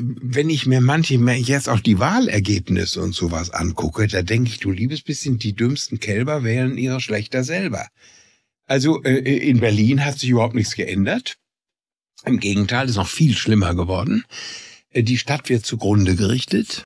wenn ich mir manchmal jetzt auch die Wahlergebnisse und sowas angucke, da denke ich, du liebes bisschen, die dümmsten Kälber wählen ihre Schlechter selber. Also äh, in Berlin hat sich überhaupt nichts geändert. Im Gegenteil, ist noch viel schlimmer geworden. Äh, die Stadt wird zugrunde gerichtet.